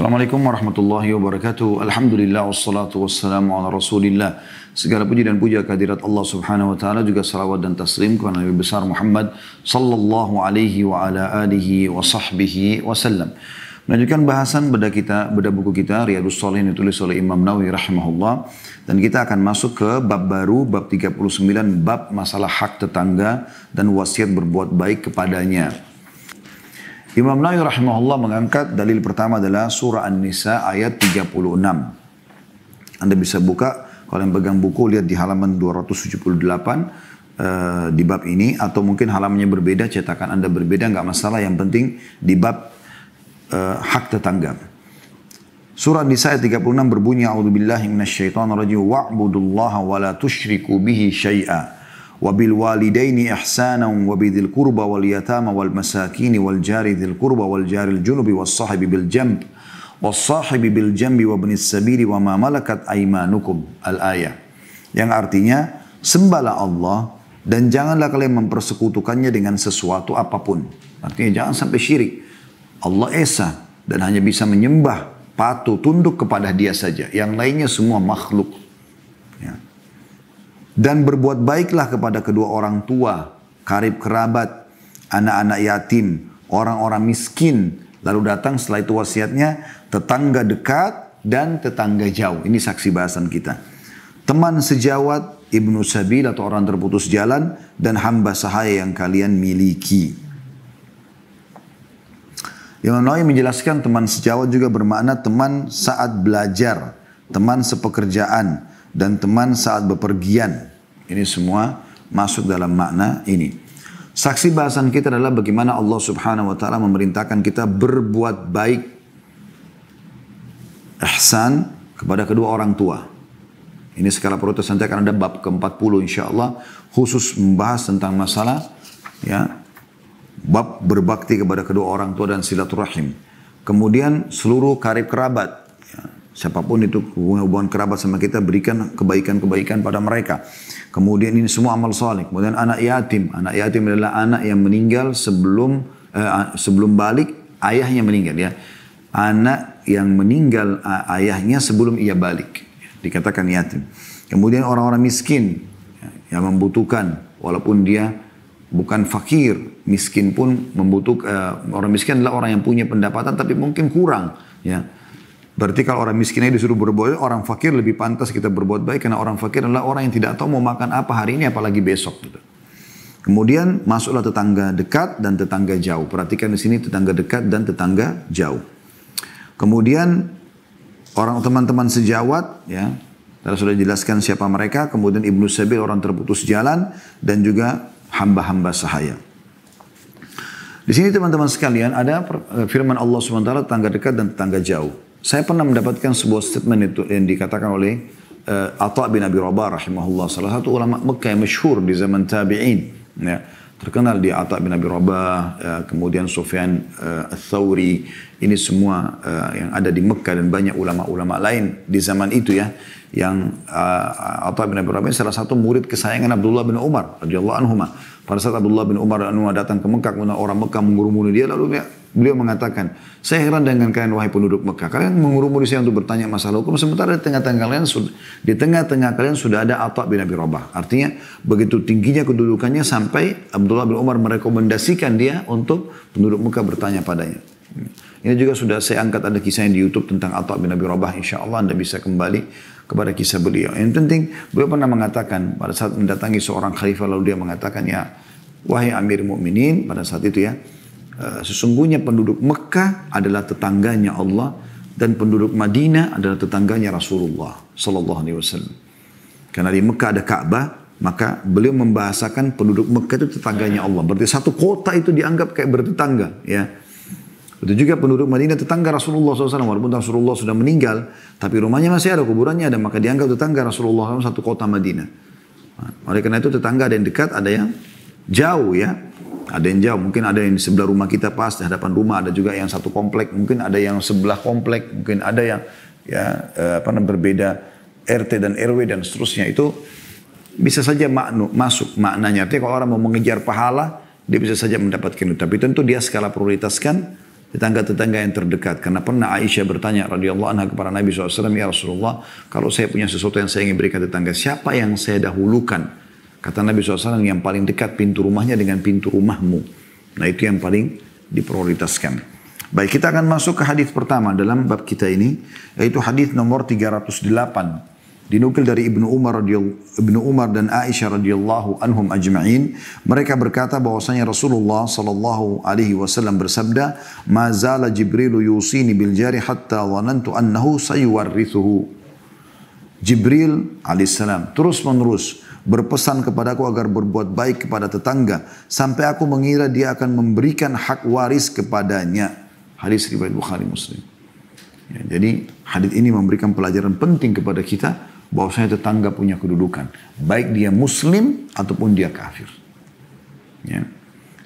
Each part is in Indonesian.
Assalamualaikum warahmatullahi wabarakatuh. Alhamdulillah wassalatu wassalamu ala rasulillah. Segala puji dan puja kehadirat Allah subhanahu wa ta'ala juga salawat dan taslim kepada Nabi besar Muhammad sallallahu alaihi wa ala alihi wa sahbihi wasallam. Melanjutkan bahasan beda kita, beda buku kita Riyadhus Shalihin ditulis oleh Imam Nawawi rahimahullah dan kita akan masuk ke bab baru bab 39 bab masalah hak tetangga dan wasiat berbuat baik kepadanya. Imam Nawawi rahimahullah mengangkat dalil pertama adalah surah An-Nisa ayat 36. Anda bisa buka kalau yang pegang buku lihat di halaman 278 uh, eh, di bab ini atau mungkin halamannya berbeda cetakan Anda berbeda nggak masalah yang penting di bab uh, hak tetangga. Surah Nisa ayat 36 berbunyi A'udzubillahi minasyaitonirrajim wa'budullaha wa la tusyriku bihi syai'a وبال والدين إحسانا وبذي القربى واليتامى والمساكين والجار ذي القربى والجار الجنب والصاحب بالجنب والصاحب بالجنب وابن السبيل وما ملكت أيمانكم الآية yang artinya sembahlah Allah dan janganlah kalian mempersekutukannya dengan sesuatu apapun artinya jangan sampai syirik Allah Esa dan hanya bisa menyembah patuh tunduk kepada dia saja yang lainnya semua makhluk dan berbuat baiklah kepada kedua orang tua, karib kerabat, anak-anak yatim, orang-orang miskin. Lalu datang setelah itu wasiatnya, tetangga dekat dan tetangga jauh. Ini saksi bahasan kita. Teman sejawat, ibnu sabil atau orang terputus jalan, dan hamba sahaya yang kalian miliki. Imam Nawawi menjelaskan teman sejawat juga bermakna teman saat belajar, teman sepekerjaan, dan teman saat bepergian. Ini semua masuk dalam makna ini. Saksi bahasan kita adalah bagaimana Allah Subhanahu wa taala memerintahkan kita berbuat baik ihsan kepada kedua orang tua. Ini skala protes nanti akan ada bab ke-40 Allah khusus membahas tentang masalah ya bab berbakti kepada kedua orang tua dan silaturahim. Kemudian seluruh karib kerabat Siapapun itu hubungan kerabat sama kita berikan kebaikan-kebaikan pada mereka. Kemudian ini semua amal soleh. Kemudian anak yatim. Anak yatim adalah anak yang meninggal sebelum eh, sebelum balik ayahnya meninggal ya. Anak yang meninggal ayahnya sebelum ia balik. Dikatakan yatim. Kemudian orang-orang miskin ya, yang membutuhkan walaupun dia bukan fakir, miskin pun membutuhkan uh, eh, orang miskin adalah orang yang punya pendapatan tapi mungkin kurang ya Berarti kalau orang miskin aja disuruh berbuat baik orang fakir lebih pantas kita berbuat baik karena orang fakir adalah orang yang tidak tahu mau makan apa hari ini apalagi besok gitu. Kemudian masuklah tetangga dekat dan tetangga jauh. Perhatikan di sini tetangga dekat dan tetangga jauh. Kemudian orang teman-teman sejawat ya, kita sudah jelaskan siapa mereka, kemudian Ibnu Sabil orang terputus jalan dan juga hamba-hamba sahaya. Di sini teman-teman sekalian ada eh, firman Allah SWT tetangga dekat dan tetangga jauh. Saya pernah mendapatkan sebuah statement itu yang dikatakan oleh uh, Atta bin Abi Rabah rahimahullah. Salah satu ulama Mekah yang masyhur di zaman tabi'in. Ya. Terkenal di Atta bin Abi Rabah, uh, kemudian Sufyan uh, eh, Thawri. Ini semua uh, yang ada di Mekah dan banyak ulama-ulama lain di zaman itu ya. Yang uh, Atta bin Abi Rabah salah satu murid kesayangan Abdullah bin Umar radhiyallahu anhumah. Pada saat Abdullah bin Umar dan Umar datang ke Mekah, kemudian orang Mekah mengurumuni dia, lalu beliau mengatakan, saya heran dengan kalian wahai penduduk Mekah. Kalian mengurumuni saya untuk bertanya masalah hukum, sementara di tengah-tengah kalian, di tengah-tengah kalian sudah ada Atta bin Abi Rabah. Artinya, begitu tingginya kedudukannya sampai Abdullah bin Umar merekomendasikan dia untuk penduduk Mekah bertanya padanya. Ini juga sudah saya angkat ada kisahnya di Youtube tentang Atta bin Abi Rabah. Insya Allah Anda bisa kembali kepada kisah beliau. Yang penting beliau pernah mengatakan pada saat mendatangi seorang khalifah lalu dia mengatakan ya wahai amir Mukminin pada saat itu ya eh, sesungguhnya penduduk Mekah adalah tetangganya Allah dan penduduk Madinah adalah tetangganya Rasulullah Sallallahu Alaihi Wasallam. Karena di Mekah ada Ka'bah, maka beliau membahasakan penduduk Mekah itu tetangganya Allah. Berarti satu kota itu dianggap kayak bertetangga, ya. Begitu juga penduduk Madinah tetangga Rasulullah SAW. Walaupun Rasulullah sudah meninggal, tapi rumahnya masih ada, kuburannya ada. Maka dianggap tetangga Rasulullah SAW satu kota Madinah. oleh karena itu tetangga ada yang dekat, ada yang jauh ya. Ada yang jauh, mungkin ada yang di sebelah rumah kita pas, di hadapan rumah. Ada juga yang satu komplek, mungkin ada yang sebelah komplek. Mungkin ada yang ya eh, apa namanya berbeda RT dan RW dan seterusnya. Itu bisa saja maknu, masuk maknanya. Artinya kalau orang mau mengejar pahala, dia bisa saja mendapatkan itu. Tapi tentu dia skala prioritaskan tetangga-tetangga yang terdekat. Karena pernah Aisyah bertanya radhiyallahu anha kepada Nabi SAW, Ya Rasulullah, kalau saya punya sesuatu yang saya ingin berikan tetangga, siapa yang saya dahulukan? Kata Nabi SAW, yang paling dekat pintu rumahnya dengan pintu rumahmu. Nah itu yang paling diprioritaskan. Baik, kita akan masuk ke hadis pertama dalam bab kita ini, yaitu hadis nomor 308 dinukil dari Ibnu Umar Ibnu Umar dan Aisyah radhiyallahu anhum ajma'in mereka berkata bahwasanya Rasulullah sallallahu alaihi wasallam bersabda mazala Jibril yusini bil jari hatta wanantu annahu sayuwarrithuhu Jibril alaihissalam terus menerus berpesan kepadaku agar berbuat baik kepada tetangga sampai aku mengira dia akan memberikan hak waris kepadanya hadis riwayat Bukhari Muslim ya, jadi hadis ini memberikan pelajaran penting kepada kita bahwasanya tetangga punya kedudukan, baik dia muslim ataupun dia kafir. Ya.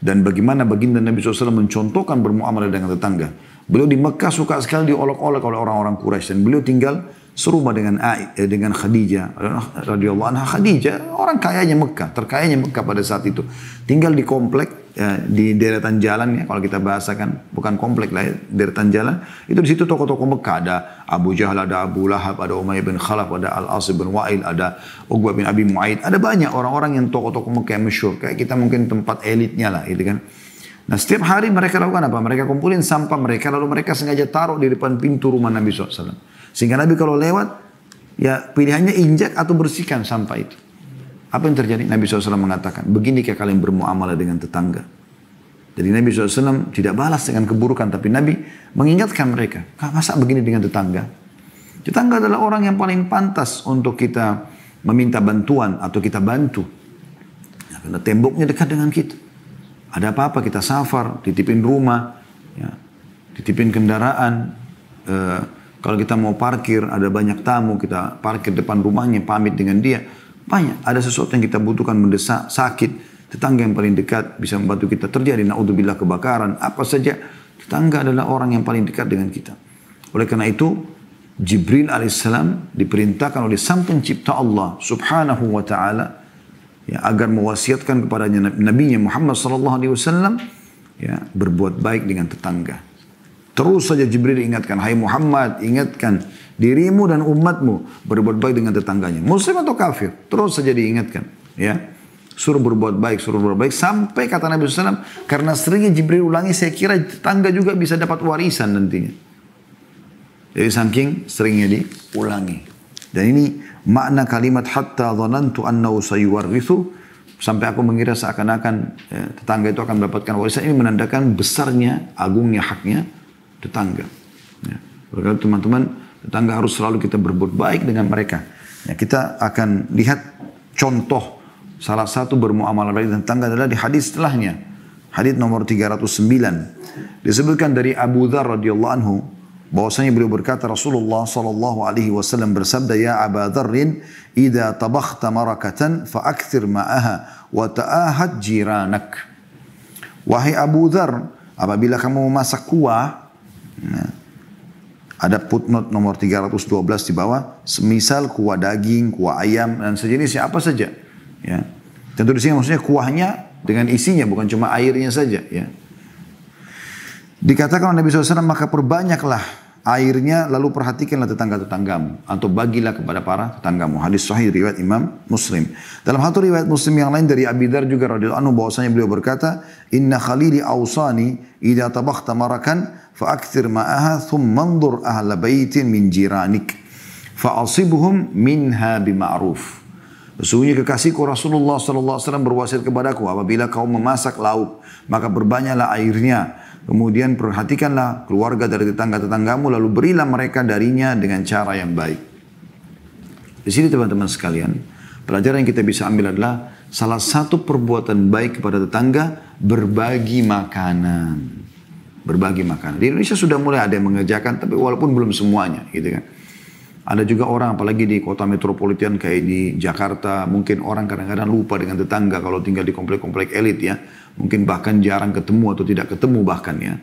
Dan bagaimana baginda Nabi SAW mencontohkan bermuamalah dengan tetangga. Beliau di Mekah suka sekali diolok-olok oleh orang-orang Quraisy dan beliau tinggal Serupa dengan eh, dengan Khadijah radhiyallahu anha. Khadijah orang kaya kayanya Mekah, terkaya terkayanya Mekah pada saat itu. Tinggal di komplek ya, di deretan jalan ya kalau kita bahasakan bukan komplek lah ya, deretan jalan itu di situ toko-toko Mekah ada Abu Jahal ada Abu Lahab ada Umayyah bin Khalaf ada Al As bin Wa'il ada Uqbah bin Abi Muaid ada banyak orang-orang yang toko-toko Mekah yang kayak kita mungkin tempat elitnya lah gitu kan Nah setiap hari mereka lakukan apa? Mereka kumpulin sampah mereka lalu mereka sengaja taruh di depan pintu rumah Nabi SAW. Sehingga Nabi kalau lewat, ya pilihannya injak atau bersihkan sampah itu. Apa yang terjadi? Nabi SAW mengatakan, begini kayak kalian bermuamalah dengan tetangga? Jadi Nabi SAW tidak balas dengan keburukan, tapi Nabi mengingatkan mereka, masa begini dengan tetangga? Tetangga adalah orang yang paling pantas untuk kita meminta bantuan atau kita bantu. Ya, karena temboknya dekat dengan kita. Ada apa-apa kita safar, titipin rumah, ya, titipin kendaraan, eh, kalau kita mau parkir, ada banyak tamu, kita parkir depan rumahnya, pamit dengan dia. Banyak, ada sesuatu yang kita butuhkan mendesak, sakit. Tetangga yang paling dekat bisa membantu kita terjadi, na'udzubillah kebakaran, apa saja. Tetangga adalah orang yang paling dekat dengan kita. Oleh karena itu, Jibril alaihissalam diperintahkan oleh sang pencipta Allah subhanahu wa ta'ala ya, agar mewasiatkan kepada Nabi Muhammad sallallahu alaihi wasallam ya, berbuat baik dengan tetangga. Terus saja Jibril ingatkan, hai Muhammad, ingatkan dirimu dan umatmu berbuat baik dengan tetangganya. Muslim atau kafir, terus saja diingatkan. Ya, suruh berbuat baik, suruh berbuat baik. Sampai kata Nabi SAW, karena seringnya Jibril ulangi, saya kira tetangga juga bisa dapat warisan nantinya. Jadi saking seringnya diulangi. Dan ini makna kalimat hatta dhanantu annahu itu sampai aku mengira seakan-akan ya, tetangga itu akan mendapatkan warisan ini menandakan besarnya agungnya haknya tetangga. Ya. teman-teman, tetangga harus selalu kita berbuat baik dengan mereka. Ya, kita akan lihat contoh salah satu bermuamalah baik dengan tetangga adalah di hadis setelahnya. Hadis nomor 309. Disebutkan dari Abu Dhar radhiyallahu anhu bahwasanya beliau berkata Rasulullah sallallahu alaihi wasallam bersabda ya Abu Dzar idza tabakhta marakatan fa akthir ma'aha wa ta'ahad jiranak wahai Abu Dhar apabila kamu memasak kuah Ya. Ada footnote nomor 312 di bawah, semisal kuah daging, kuah ayam dan sejenisnya apa saja. Ya. Tentu di sini maksudnya kuahnya dengan isinya bukan cuma airnya saja. Ya. Dikatakan oleh Nabi SAW maka perbanyaklah airnya lalu perhatikanlah tetangga-tetanggamu atau bagilah kepada para tetanggamu. Hadis sahih riwayat Imam Muslim. Dalam satu riwayat Muslim yang lain dari Abi Dar juga radhiyallahu anhu bahwasanya beliau berkata, "Inna khalili ausani idza tabakhta marakan akthir ma'aha thumma anzur ahla baitin min jiranik asibhum minha bima'ruf." Sesungguhnya kekasihku Rasulullah sallallahu alaihi wasallam berwasiat kepadaku apabila kau memasak lauk maka berbanyaklah airnya Kemudian perhatikanlah keluarga dari tetangga-tetanggamu lalu berilah mereka darinya dengan cara yang baik. Di sini teman-teman sekalian, pelajaran yang kita bisa ambil adalah salah satu perbuatan baik kepada tetangga berbagi makanan. Berbagi makanan. Di Indonesia sudah mulai ada yang mengerjakan tapi walaupun belum semuanya gitu kan. Ada juga orang apalagi di kota metropolitan kayak di Jakarta, mungkin orang kadang-kadang lupa dengan tetangga kalau tinggal di komplek-komplek elit ya. Mungkin bahkan jarang ketemu atau tidak ketemu bahkan ya.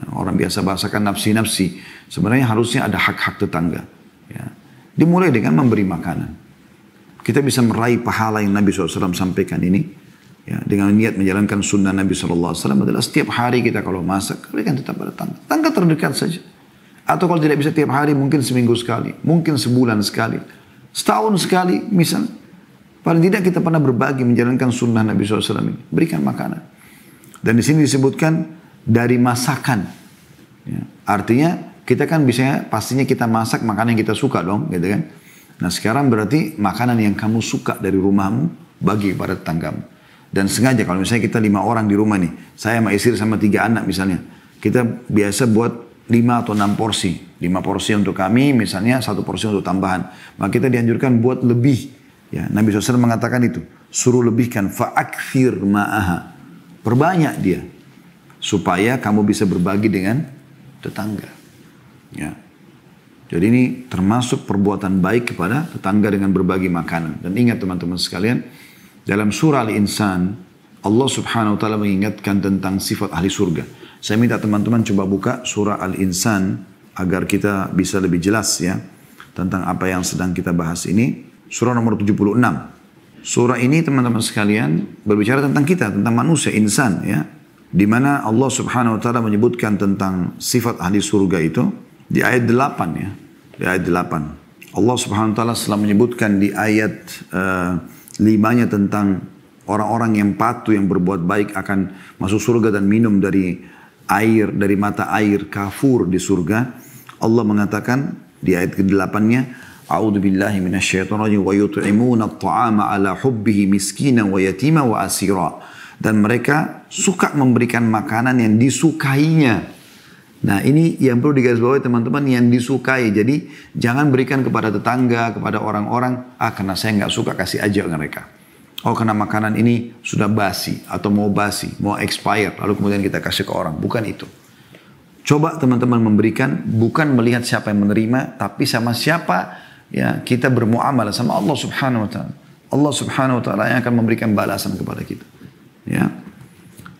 Nah, orang biasa bahasakan nafsi-nafsi. Sebenarnya harusnya ada hak-hak tetangga. Ya. Dimulai dengan memberi makanan. Kita bisa meraih pahala yang Nabi SAW sampaikan ini. Ya, dengan niat menjalankan sunnah Nabi SAW adalah setiap hari kita kalau masak, berikan tetap pada tangga. Tangga terdekat saja. Atau kalau tidak bisa tiap hari mungkin seminggu sekali, mungkin sebulan sekali, setahun sekali misal. Paling tidak kita pernah berbagi menjalankan sunnah Nabi SAW ini. Berikan makanan. Dan di sini disebutkan dari masakan. Ya, artinya kita kan bisa pastinya kita masak makanan yang kita suka dong gitu kan. Nah sekarang berarti makanan yang kamu suka dari rumahmu bagi kepada tetanggamu. Dan sengaja kalau misalnya kita lima orang di rumah nih. Saya sama istri sama tiga anak misalnya. Kita biasa buat 5 atau 6 porsi. 5 porsi untuk kami, misalnya satu porsi untuk tambahan. Maka kita dianjurkan buat lebih. Ya, Nabi SAW mengatakan itu. Suruh lebihkan. Fa'akfir ma'aha. Perbanyak dia. Supaya kamu bisa berbagi dengan tetangga. Ya. Jadi ini termasuk perbuatan baik kepada tetangga dengan berbagi makanan. Dan ingat teman-teman sekalian, dalam surah Al-Insan, Allah subhanahu wa ta'ala mengingatkan tentang sifat ahli surga. Saya minta teman-teman coba buka surah Al-Insan agar kita bisa lebih jelas ya tentang apa yang sedang kita bahas ini. Surah nomor 76. Surah ini teman-teman sekalian berbicara tentang kita, tentang manusia, insan ya. Di mana Allah Subhanahu wa taala menyebutkan tentang sifat ahli surga itu di ayat 8 ya. Di ayat 8. Allah Subhanahu wa taala telah menyebutkan di ayat uh, limanya tentang orang-orang yang patuh yang berbuat baik akan masuk surga dan minum dari air dari mata air kafur di surga. Allah mengatakan di ayat ke-8-nya, A'udzu billahi minasyaitonir rajim wa yut'imuna at-ta'ama ala hubbihi miskina wa yatima wa asira. Dan mereka suka memberikan makanan yang disukainya. Nah ini yang perlu digarisbawahi teman-teman yang disukai. Jadi jangan berikan kepada tetangga, kepada orang-orang. Ah karena saya nggak suka kasih aja mereka. Oh karena makanan ini sudah basi atau mau basi, mau expired, lalu kemudian kita kasih ke orang. Bukan itu. Coba teman-teman memberikan bukan melihat siapa yang menerima, tapi sama siapa ya kita bermuamalah sama Allah Subhanahu wa taala. Allah Subhanahu wa taala yang akan memberikan balasan kepada kita. Ya.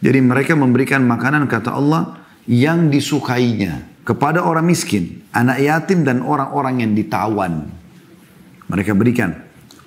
Jadi mereka memberikan makanan kata Allah yang disukainya kepada orang miskin, anak yatim dan orang-orang yang ditawan. Mereka berikan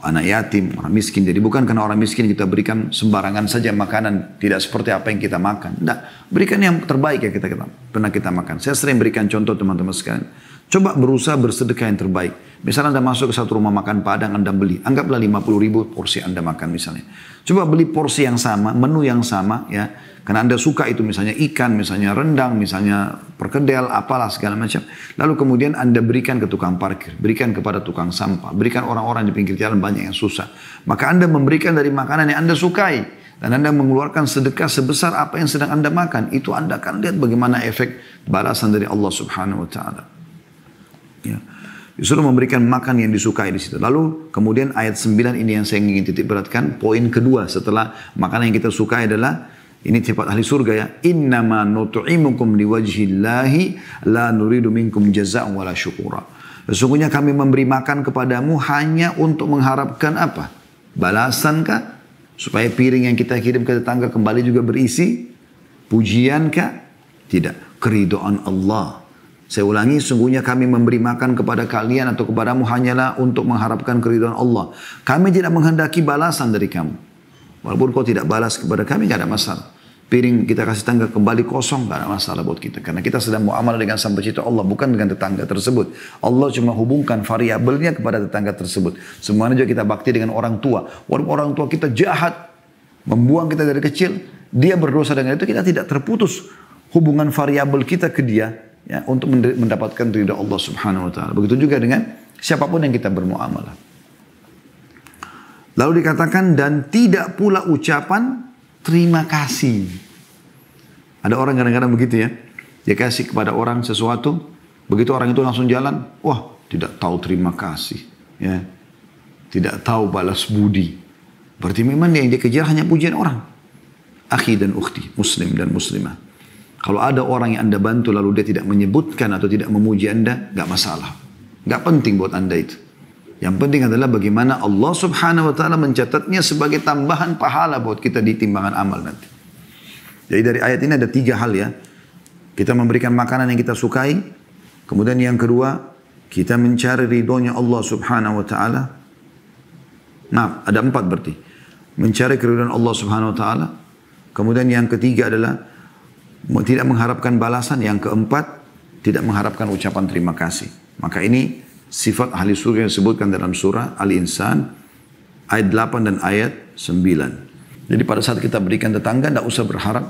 anak yatim, orang miskin. Jadi bukan karena orang miskin kita berikan sembarangan saja makanan tidak seperti apa yang kita makan. Tidak, berikan yang terbaik yang kita, kita pernah kita makan. Saya sering berikan contoh teman-teman sekalian. Coba berusaha bersedekah yang terbaik. Misalnya Anda masuk ke satu rumah makan Padang, Anda beli. Anggaplah 50 ribu porsi Anda makan misalnya. Coba beli porsi yang sama, menu yang sama ya. Karena Anda suka itu misalnya ikan, misalnya rendang, misalnya perkedel, apalah segala macam. Lalu kemudian Anda berikan ke tukang parkir, berikan kepada tukang sampah, berikan orang-orang di pinggir jalan banyak yang susah. Maka Anda memberikan dari makanan yang Anda sukai. Dan Anda mengeluarkan sedekah sebesar apa yang sedang Anda makan. Itu Anda akan lihat bagaimana efek balasan dari Allah subhanahu wa ta'ala. Ya. Disuruh memberikan makan yang disukai di situ. Lalu kemudian ayat 9 ini yang saya ingin titik beratkan. Poin kedua setelah makanan yang kita sukai adalah ini tempat ahli surga ya. Innama nut'imukum liwajhillahi la nuridu minkum jaza'an wala syukura. Sesungguhnya kami memberi makan kepadamu hanya untuk mengharapkan apa? Balasan kah? Supaya piring yang kita kirim ke tetangga kembali juga berisi? Pujian kah? Tidak. Keridoan Allah. Saya ulangi, sungguhnya kami memberi makan kepada kalian atau kepadamu hanyalah untuk mengharapkan keriduan Allah. Kami tidak menghendaki balasan dari kamu. Walaupun kau tidak balas kepada kami, tidak ada masalah. Piring kita kasih tangga kembali kosong, tidak ada masalah buat kita. Karena kita sedang muamalah dengan sampai cita Allah, bukan dengan tetangga tersebut. Allah cuma hubungkan variabelnya kepada tetangga tersebut. Semuanya juga kita bakti dengan orang tua. Walaupun orang tua kita jahat, membuang kita dari kecil, dia berdosa dengan itu, kita tidak terputus hubungan variabel kita ke dia ya untuk mendapatkan ridha Allah Subhanahu wa taala. Begitu juga dengan siapapun yang kita bermuamalah. Lalu dikatakan dan tidak pula ucapan terima kasih. Ada orang kadang-kadang begitu ya. Dia kasih kepada orang sesuatu, begitu orang itu langsung jalan, wah, tidak tahu terima kasih, ya. Tidak tahu balas budi. Berarti memang yang dia kejar hanya pujian orang. Akhi dan ukhti, muslim dan muslimah. Kalau ada orang yang Anda bantu lalu dia tidak menyebutkan atau tidak memuji Anda, nggak masalah. Nggak penting buat Anda itu. Yang penting adalah bagaimana Allah subhanahu wa ta'ala mencatatnya sebagai tambahan pahala buat kita di timbangan amal nanti. Jadi dari ayat ini ada tiga hal ya. Kita memberikan makanan yang kita sukai. Kemudian yang kedua, kita mencari ridhonya Allah subhanahu wa ta'ala. Nah, ada empat berarti. Mencari keridhaan Allah subhanahu wa ta'ala. Kemudian yang ketiga adalah tidak mengharapkan balasan. Yang keempat, tidak mengharapkan ucapan terima kasih. Maka ini sifat ahli surga yang disebutkan dalam surah Al-Insan ayat 8 dan ayat 9. Jadi pada saat kita berikan tetangga, tidak usah berharap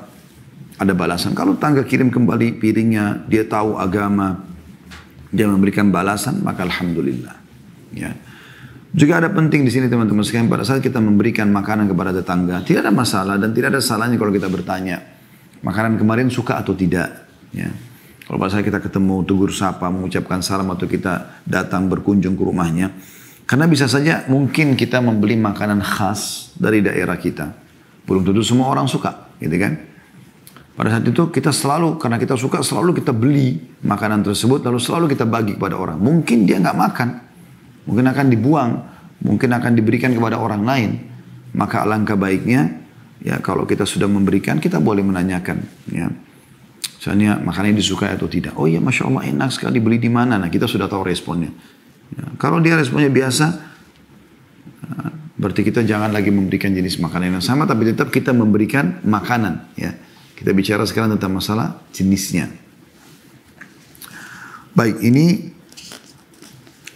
ada balasan. Kalau tetangga kirim kembali piringnya, dia tahu agama, dia memberikan balasan, maka Alhamdulillah. Ya. Juga ada penting di sini teman-teman sekalian, pada saat kita memberikan makanan kepada tetangga, tidak ada masalah dan tidak ada salahnya kalau kita bertanya, makanan kemarin suka atau tidak. Ya. Kalau pas kita ketemu tegur sapa, mengucapkan salam atau kita datang berkunjung ke rumahnya. Karena bisa saja mungkin kita membeli makanan khas dari daerah kita. Belum tentu semua orang suka, gitu kan? Pada saat itu kita selalu, karena kita suka, selalu kita beli makanan tersebut, lalu selalu kita bagi kepada orang. Mungkin dia nggak makan, mungkin akan dibuang, mungkin akan diberikan kepada orang lain. Maka alangkah baiknya Ya kalau kita sudah memberikan kita boleh menanyakan. Ya. Misalnya makanan disukai atau tidak. Oh ya Masya Allah enak sekali beli di mana. Nah kita sudah tahu responnya. Ya. Kalau dia responnya biasa. Berarti kita jangan lagi memberikan jenis makanan yang sama. Tapi tetap kita memberikan makanan. Ya. Kita bicara sekarang tentang masalah jenisnya. Baik ini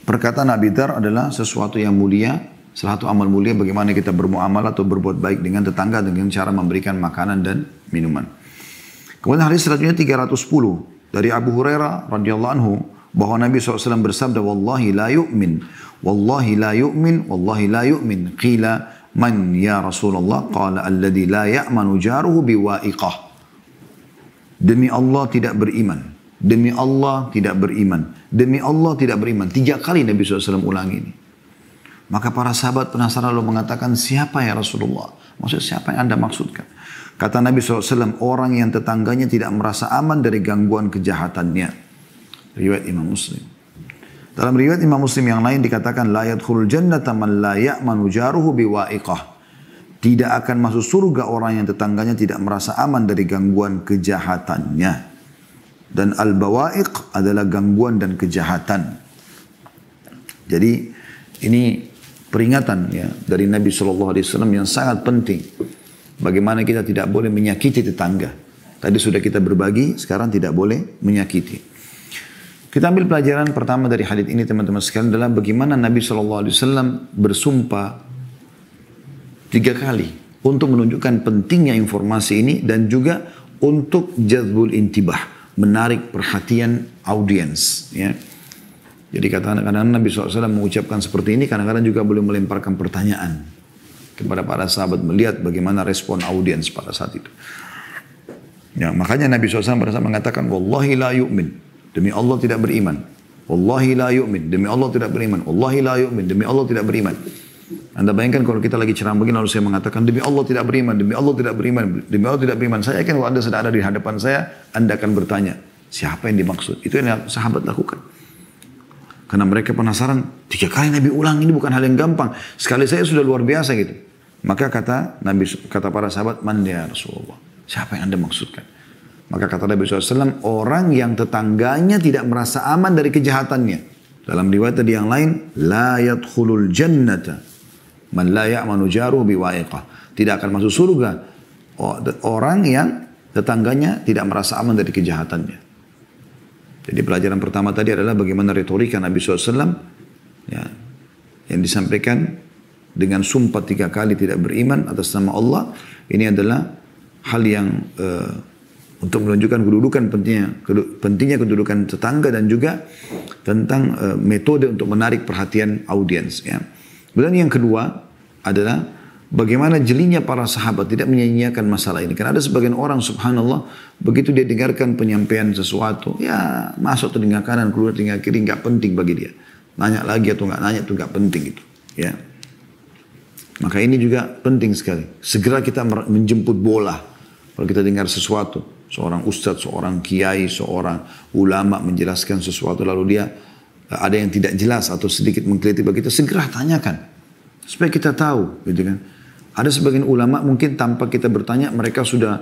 perkataan Nabi Dar adalah sesuatu yang mulia Salah satu amal mulia bagaimana kita bermuamalah atau berbuat baik dengan tetangga dengan cara memberikan makanan dan minuman. Kemudian hadis selanjutnya 310 dari Abu Hurairah radhiyallahu anhu bahwa Nabi SAW bersabda wallahi la yu'min wallahi la yu'min wallahi la yu'min qila man ya Rasulullah qala alladhi la ya'manu jaruhu biwa'iqah demi Allah tidak beriman demi Allah tidak beriman demi Allah tidak beriman tiga kali Nabi SAW ulangi ini maka para sahabat penasaran lalu mengatakan, siapa ya Rasulullah? Maksud siapa yang anda maksudkan? Kata Nabi SAW, orang yang tetangganya tidak merasa aman dari gangguan kejahatannya. Riwayat Imam Muslim. Dalam riwayat Imam Muslim yang lain dikatakan, لا يدخل الجنة من لا يأمن جاره Tidak akan masuk surga orang yang tetangganya tidak merasa aman dari gangguan kejahatannya. Dan al-bawa'iq adalah gangguan dan kejahatan. Jadi ini peringatan ya dari Nabi Shallallahu Alaihi Wasallam yang sangat penting. Bagaimana kita tidak boleh menyakiti tetangga. Tadi sudah kita berbagi, sekarang tidak boleh menyakiti. Kita ambil pelajaran pertama dari hadis ini teman-teman sekalian adalah bagaimana Nabi Shallallahu Alaihi Wasallam bersumpah tiga kali untuk menunjukkan pentingnya informasi ini dan juga untuk jazbul intibah menarik perhatian audiens. Ya. Jadi kadang-kadang Nabi SAW mengucapkan seperti ini, kadang-kadang juga boleh melemparkan pertanyaan kepada para sahabat melihat bagaimana respon audiens pada saat itu. Ya, makanya Nabi SAW pada saat mengatakan, Wallahi la yu'min. Demi Allah tidak beriman. Wallahi la yu'min. Demi Allah tidak beriman. Wallahi la yu'min. Demi Allah tidak beriman. Anda bayangkan kalau kita lagi ceramah begini lalu saya mengatakan demi Allah tidak beriman, demi Allah tidak beriman, demi Allah tidak beriman. Saya yakin kalau Anda sedang ada di hadapan saya, Anda akan bertanya, siapa yang dimaksud? Itu yang sahabat lakukan. Karena mereka penasaran, tiga kali Nabi ulang ini bukan hal yang gampang. Sekali saya sudah luar biasa gitu. Maka kata Nabi kata para sahabat, man ya Rasulullah. Siapa yang anda maksudkan? Maka kata Nabi SAW, orang yang tetangganya tidak merasa aman dari kejahatannya. Dalam riwayat tadi yang lain, la yadkhulul jannata man la ya'manu jaruh biwaiqah. Tidak akan masuk surga orang yang tetangganya tidak merasa aman dari kejahatannya. Jadi pelajaran pertama tadi adalah bagaimana retorika Nabi SAW ya, yang disampaikan dengan sumpah tiga kali tidak beriman atas nama Allah. Ini adalah hal yang uh, untuk menunjukkan kedudukan pentingnya pentingnya kedudukan tetangga dan juga tentang uh, metode untuk menarik perhatian audiens. Ya. Kemudian yang kedua adalah Bagaimana jelinya para sahabat tidak menyanyiakan masalah ini. Karena ada sebagian orang subhanallah begitu dia dengarkan penyampaian sesuatu. Ya masuk telinga kanan keluar telinga kiri nggak penting bagi dia. Nanya lagi atau nggak nanya itu nggak penting gitu Ya. Maka ini juga penting sekali. Segera kita menjemput bola. Kalau kita dengar sesuatu. Seorang ustadz, seorang kiai, seorang ulama menjelaskan sesuatu. Lalu dia eh, ada yang tidak jelas atau sedikit mengkritik bagi kita. Segera tanyakan supaya kita tahu gitu kan ada sebagian ulama mungkin tanpa kita bertanya mereka sudah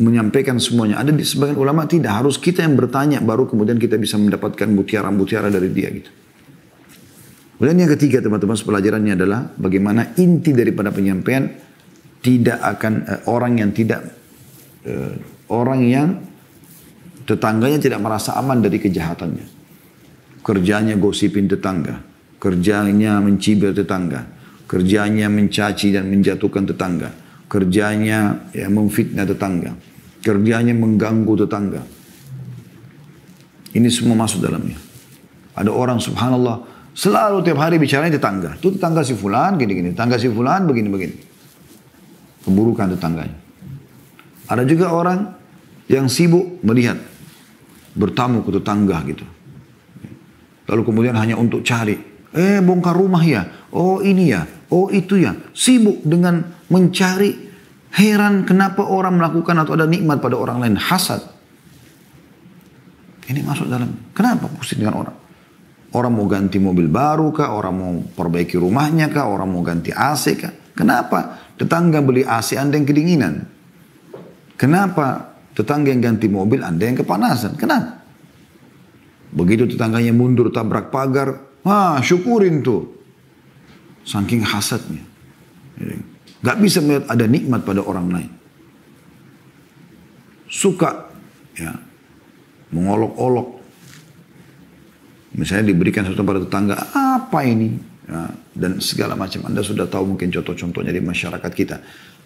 menyampaikan semuanya. Ada di sebagian ulama tidak harus kita yang bertanya baru kemudian kita bisa mendapatkan mutiara-mutiara dari dia gitu. Kemudian yang ketiga teman-teman pelajarannya adalah bagaimana inti daripada penyampaian tidak akan eh, orang yang tidak eh, orang yang tetangganya tidak merasa aman dari kejahatannya. Kerjanya gosipin tetangga, kerjanya mencibir tetangga, kerjanya mencaci dan menjatuhkan tetangga, kerjanya ya, memfitnah tetangga, kerjanya mengganggu tetangga. Ini semua masuk dalamnya. Ada orang subhanallah selalu tiap hari bicaranya tetangga. Itu tetangga si fulan gini-gini, tetangga si fulan begini-begini. Keburukan tetangganya. Ada juga orang yang sibuk melihat bertamu ke tetangga gitu. Lalu kemudian hanya untuk cari, eh bongkar rumah ya, Oh ini ya, oh itu ya. Sibuk dengan mencari heran kenapa orang melakukan atau ada nikmat pada orang lain. Hasad. Ini masuk dalam. Kenapa pusing dengan orang? Orang mau ganti mobil baru kah? Orang mau perbaiki rumahnya kah? Orang mau ganti AC kah? Kenapa tetangga beli AC Anda yang kedinginan? Kenapa tetangga yang ganti mobil Anda yang kepanasan? Kenapa? Begitu tetangganya mundur tabrak pagar, wah syukurin tuh. Saking hasadnya. Gak bisa melihat ada nikmat pada orang lain. Suka ya mengolok-olok. Misalnya diberikan sesuatu pada tetangga, apa ini? Ya, dan segala macam. Anda sudah tahu mungkin contoh-contohnya di masyarakat kita.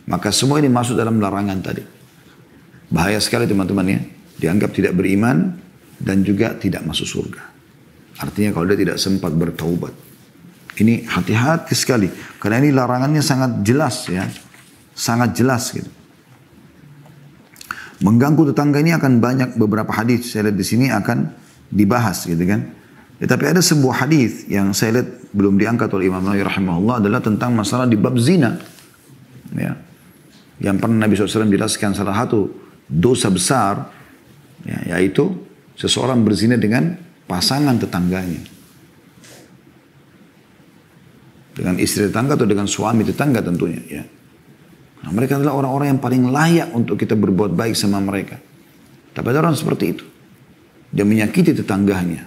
Maka semua ini masuk dalam larangan tadi. Bahaya sekali teman-teman ya. Dianggap tidak beriman dan juga tidak masuk surga. Artinya kalau dia tidak sempat bertaubat. Ini hati-hati sekali. Karena ini larangannya sangat jelas ya. Sangat jelas gitu. Mengganggu tetangga ini akan banyak beberapa hadis saya lihat di sini akan dibahas gitu kan. Ya, tapi ada sebuah hadis yang saya lihat belum diangkat oleh Imam Nawawi rahimahullah adalah tentang masalah di bab zina. Ya. Yang pernah Nabi SAW jelaskan salah satu dosa besar ya, yaitu seseorang berzina dengan pasangan tetangganya. Dengan istri tetangga atau dengan suami tetangga tentunya ya. Nah, mereka adalah orang-orang yang paling layak untuk kita berbuat baik sama mereka. Tapi ada orang seperti itu. Dia menyakiti tetangganya.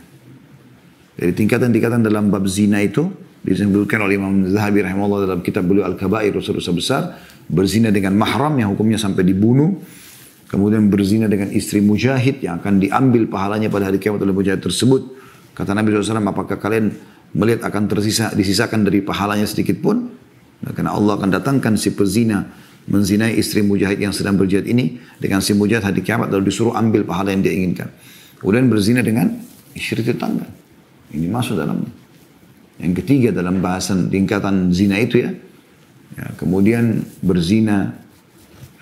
Dari tingkatan-tingkatan dalam bab zina itu disebutkan oleh Imam Zahabi rahimahullah dalam kitab beliau Al-Kabair dosa besar berzina dengan mahram yang hukumnya sampai dibunuh kemudian berzina dengan istri mujahid yang akan diambil pahalanya pada hari kiamat oleh mujahid tersebut kata Nabi SAW apakah kalian melihat akan tersisa disisakan dari pahalanya sedikit pun karena Allah akan datangkan si pezina menzinai istri mujahid yang sedang berjihad ini dengan si mujahid hari kiamat lalu disuruh ambil pahala yang dia inginkan. Kemudian berzina dengan istri tetangga. Ini masuk dalam Yang ketiga dalam bahasan tingkatan zina itu ya. ya kemudian berzina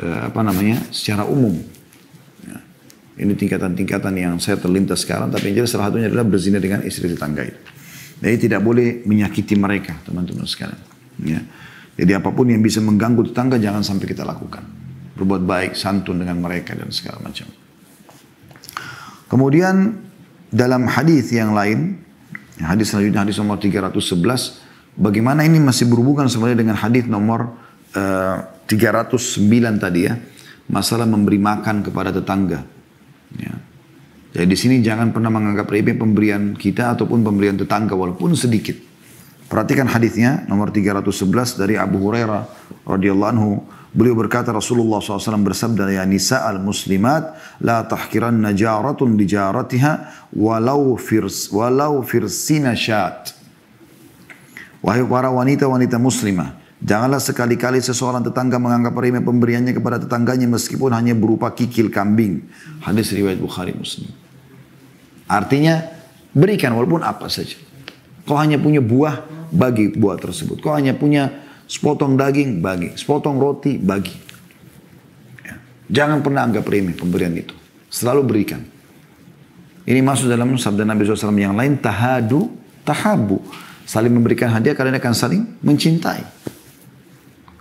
eh, apa namanya secara umum. Ya. Ini tingkatan-tingkatan yang saya terlintas sekarang tapi yang jelas salah satunya adalah berzina dengan istri tetangga itu. Jadi tidak boleh menyakiti mereka, teman-teman sekalian. Ya. Jadi apapun yang bisa mengganggu tetangga jangan sampai kita lakukan. Berbuat baik, santun dengan mereka dan segala macam. Kemudian dalam hadis yang lain, hadis selanjutnya hadis nomor 311, bagaimana ini masih berhubungan sebenarnya dengan hadis nomor uh, eh, 309 tadi ya, masalah memberi makan kepada tetangga. Jadi di sini jangan pernah menganggap remeh pemberian kita ataupun pemberian tetangga walaupun sedikit. Perhatikan hadisnya nomor 311 dari Abu Hurairah radhiyallahu anhu. Beliau berkata Rasulullah SAW bersabda ya nisa al muslimat la tahkiran najaratun li walau firs walau firsina syat. Wahai para wanita-wanita muslimah, janganlah sekali-kali seseorang tetangga menganggap remeh pemberiannya kepada tetangganya meskipun hanya berupa kikil kambing. Hadis riwayat Bukhari Muslim. Artinya berikan walaupun apa saja. Kau hanya punya buah, bagi buah tersebut. Kau hanya punya sepotong daging, bagi. Sepotong roti, bagi. Ya. Jangan pernah anggap remeh pemberian itu. Selalu berikan. Ini masuk dalam sabda Nabi SAW yang lain, tahadu, tahabu. Saling memberikan hadiah, kalian akan saling mencintai.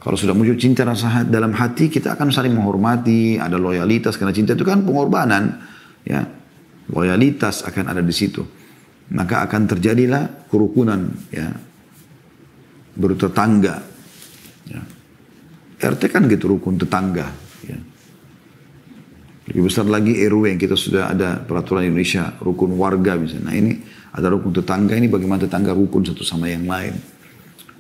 Kalau sudah muncul cinta rasa dalam hati, kita akan saling menghormati, ada loyalitas, karena cinta itu kan pengorbanan. Ya, loyalitas akan ada di situ. Maka akan terjadilah kerukunan ya bertetangga. Ya. RT kan gitu rukun tetangga. Ya. Lebih besar lagi RW yang kita sudah ada peraturan Indonesia rukun warga misalnya. Nah ini ada rukun tetangga ini bagaimana tetangga rukun satu sama yang lain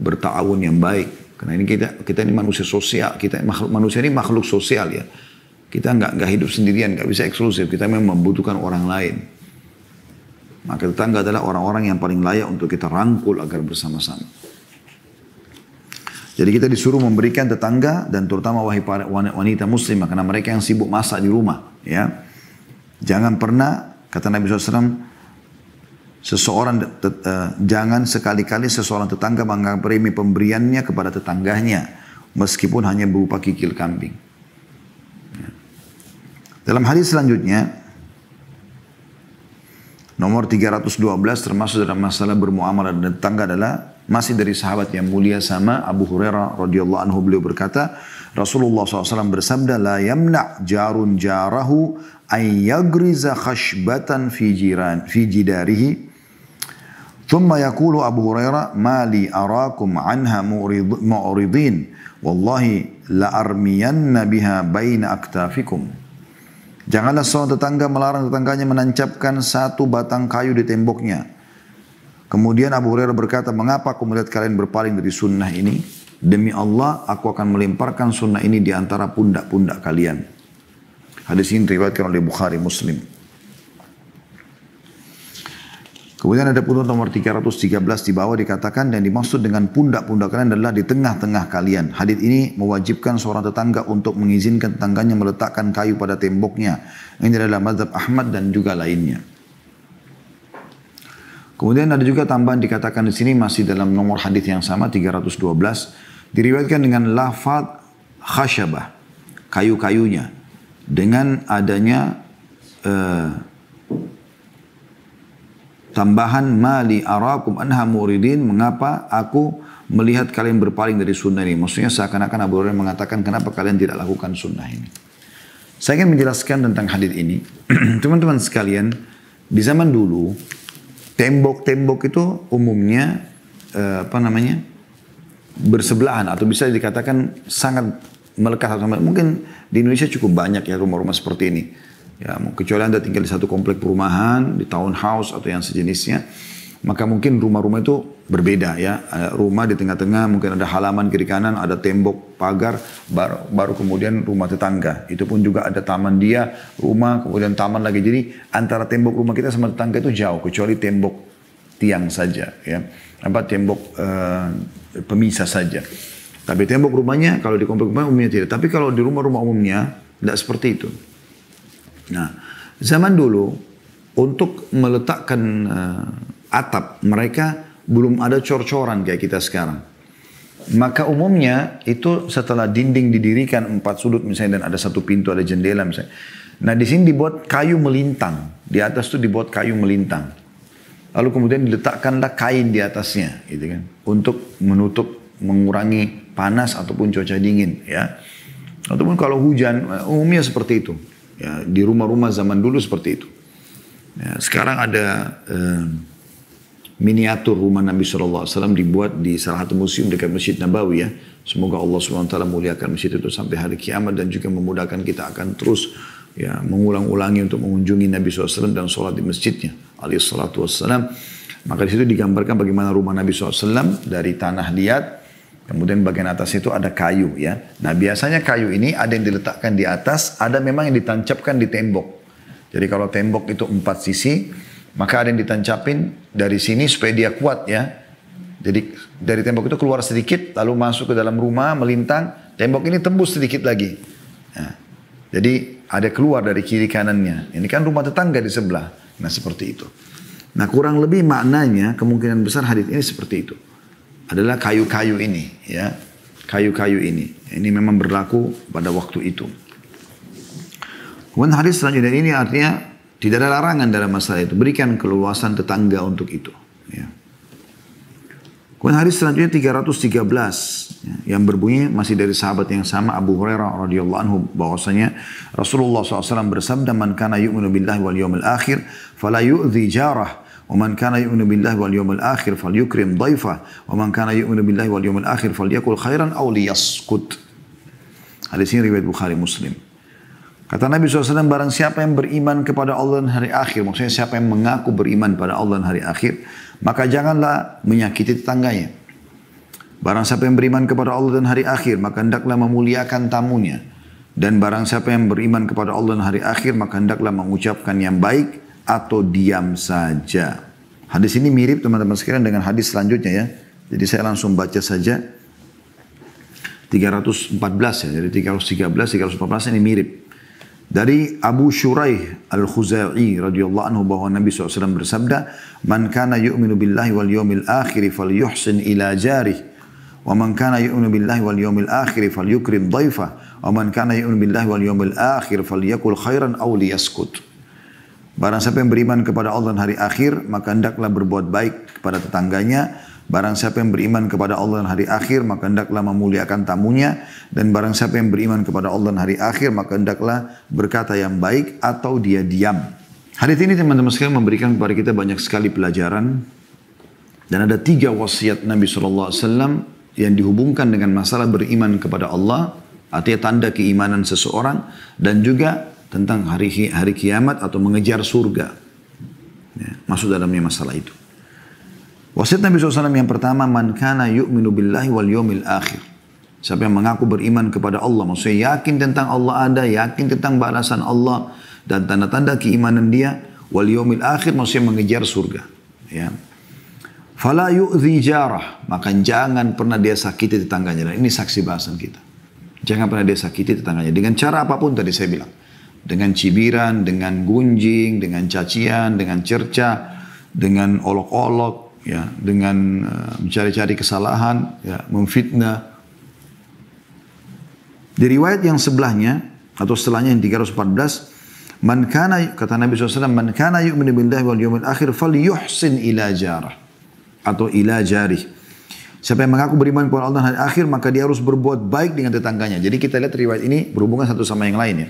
bertawun yang baik. Karena ini kita kita ini manusia sosial, kita makhluk manusia ini makhluk sosial ya. Kita nggak nggak hidup sendirian, nggak bisa eksklusif. Kita memang membutuhkan orang lain. Maka tetangga adalah orang-orang yang paling layak untuk kita rangkul agar bersama-sama. Jadi kita disuruh memberikan tetangga dan terutama wahai wanita Muslim, karena mereka yang sibuk masak di rumah, ya. Jangan pernah kata Nabi SAW seseorang uh, jangan sekali-kali seseorang tetangga menganggap remeh pemberiannya kepada tetangganya meskipun hanya berupa kikil kambing. Dalam hadis selanjutnya, nomor 312 termasuk dalam masalah bermuamalah dan tetangga adalah masih dari sahabat yang mulia sama Abu Hurairah radhiyallahu anhu beliau berkata Rasulullah SAW bersabda la yamna jarun jarahu ayyagriza khashbatan fi jiran fi jidarihi thumma يقول Abu Hurairah mali arakum anha عنها wallahi la لأرمين بها بين aktafikum Janganlah seorang tetangga melarang tetangganya menancapkan satu batang kayu di temboknya. Kemudian Abu Hurairah berkata, mengapa aku melihat kalian berpaling dari sunnah ini? Demi Allah, aku akan melemparkan sunnah ini di antara pundak-pundak kalian. Hadis ini diriwayatkan oleh Bukhari Muslim. Kemudian ada pun nomor 313 di bawah dikatakan dan dimaksud dengan pundak-pundak kalian adalah di tengah-tengah kalian. Hadit ini mewajibkan seorang tetangga untuk mengizinkan tetangganya meletakkan kayu pada temboknya. Ini adalah mazhab Ahmad dan juga lainnya. Kemudian ada juga tambahan dikatakan di sini masih dalam nomor hadis yang sama 312 diriwayatkan dengan lafaz khasyabah kayu-kayunya dengan adanya uh, tambahan mali arakum anha muridin mengapa aku melihat kalian berpaling dari sunnah ini maksudnya seakan-akan Abu Hurairah mengatakan kenapa kalian tidak lakukan sunnah ini saya ingin menjelaskan tentang hadis ini teman-teman sekalian di zaman dulu tembok-tembok itu umumnya eh, apa namanya bersebelahan atau bisa dikatakan sangat melekat atau mungkin di Indonesia cukup banyak ya rumah-rumah seperti ini Ya, kecuali Anda tinggal di satu komplek perumahan, di townhouse atau yang sejenisnya, maka mungkin rumah-rumah itu berbeda ya. Ada rumah di tengah-tengah mungkin ada halaman kiri kanan, ada tembok, pagar, baru, baru kemudian rumah tetangga. Itu pun juga ada taman dia, rumah, kemudian taman lagi. Jadi antara tembok rumah kita sama tetangga itu jauh, kecuali tembok tiang saja ya. Apa tembok uh, pemisah saja. Tapi tembok rumahnya kalau di komplek rumah umumnya tidak. Tapi kalau di rumah-rumah umumnya tidak seperti itu. Nah, zaman dulu untuk meletakkan uh, atap mereka belum ada cor-coran kayak kita sekarang. Maka umumnya itu setelah dinding didirikan empat sudut misalnya dan ada satu pintu ada jendela misalnya. Nah di sini dibuat kayu melintang di atas tuh dibuat kayu melintang. Lalu kemudian diletakkanlah kain di atasnya, gitu kan, untuk menutup mengurangi panas ataupun cuaca dingin, ya. Ataupun kalau hujan eh, umumnya seperti itu. Ya, di rumah-rumah zaman dulu seperti itu. Ya, sekarang ada eh, miniatur rumah Nabi SAW dibuat di salah satu museum dekat Masjid Nabawi ya. Semoga Allah SWT muliakan masjid itu sampai hari kiamat dan juga memudahkan kita akan terus ya mengulang-ulangi untuk mengunjungi Nabi SAW dan sholat di masjidnya salatu wassalam. Maka di situ digambarkan bagaimana rumah Nabi SAW dari tanah liat Kemudian bagian atas itu ada kayu ya. Nah biasanya kayu ini ada yang diletakkan di atas, ada memang yang ditancapkan di tembok. Jadi kalau tembok itu empat sisi, maka ada yang ditancapin dari sini supaya dia kuat ya. Jadi dari tembok itu keluar sedikit, lalu masuk ke dalam rumah, melintang. Tembok ini tembus sedikit lagi. Nah, jadi ada keluar dari kiri kanannya. Ini kan rumah tetangga di sebelah. Nah seperti itu. Nah kurang lebih maknanya kemungkinan besar hadis ini seperti itu adalah kayu-kayu ini ya. Kayu-kayu ini. Ini memang berlaku pada waktu itu. Kemudian hadis selanjutnya ini artinya tidak ada larangan dalam masalah itu. Berikan keluasan tetangga untuk itu. Ya. Kemudian hadis selanjutnya 313 ya, yang berbunyi masih dari sahabat yang sama Abu Hurairah radhiyallahu anhu bahwasanya Rasulullah SAW bersabda man kana yu'minu billahi wal yawmil akhir fala yu'dhi jarah ومن كان يؤمن بالله واليوم الآخر فليكرم ضيفه ومن كان يؤمن بالله واليوم الآخر فليقل خيرا أو ليسكت Hadis ini riwayat Bukhari Muslim. Kata Nabi SAW, barang siapa yang beriman kepada Allah dan hari akhir, maksudnya siapa yang mengaku beriman pada Allah dan hari akhir, maka janganlah menyakiti tetangganya. Barang siapa yang beriman kepada Allah dan hari akhir, maka hendaklah memuliakan tamunya. Dan barang siapa yang beriman kepada Allah dan hari akhir, maka hendaklah mengucapkan yang baik atau diam saja. Hadis ini mirip teman-teman sekalian dengan hadis selanjutnya ya. Jadi saya langsung baca saja 314 ya. Jadi 313, 314 ini mirip. Dari Abu Shuraih al Khuzayi radhiyallahu anhu bahwa Nabi SAW bersabda, "Man kana yu'minu billahi wal yawmil akhir falyuhsin ila jarih." ومن كان يؤمن بالله واليوم الآخر فليكرم ضيفه ومن كان يؤمن بالله واليوم الآخر فليقل خيرا أو ليسكت Barang siapa yang beriman kepada Allah dan hari akhir, maka hendaklah berbuat baik kepada tetangganya. Barang siapa yang beriman kepada Allah dan hari akhir, maka hendaklah memuliakan tamunya. Dan barang siapa yang beriman kepada Allah dan hari akhir, maka hendaklah berkata yang baik atau dia diam. Hadis ini teman-teman sekalian memberikan kepada kita banyak sekali pelajaran. Dan ada tiga wasiat Nabi SAW yang dihubungkan dengan masalah beriman kepada Allah. Artinya tanda keimanan seseorang. Dan juga tentang hari hari kiamat atau mengejar surga. Ya, masuk dalamnya masalah itu. Wasiat Nabi SAW yang pertama, Man kana yu'minu billahi wal yawmil akhir. Siapa yang mengaku beriman kepada Allah. Maksudnya yakin tentang Allah ada, yakin tentang balasan Allah. Dan tanda-tanda keimanan dia. Wal yawmil akhir maksudnya mengejar surga. Ya. Fala yu'zi jarah. Maka jangan pernah dia sakiti tetangganya. Dan ini saksi bahasan kita. Jangan pernah dia sakiti tetangganya. Dengan cara apapun tadi saya bilang. Dengan cibiran, dengan gunjing, dengan cacian, dengan cerca, dengan olok-olok, ya, dengan eh, mencari-cari kesalahan, ya, memfitnah. Di riwayat yang sebelahnya atau setelahnya yang 314, man kana kata Nabi SAW, man kana yu'minu billahi wal yawmil akhir falyuhsin ila jarah atau ila jarih Siapa yang mengaku beriman kepada Allah dan hari akhir maka dia harus berbuat baik dengan tetangganya. Jadi kita lihat riwayat ini berhubungan satu sama yang lain ya.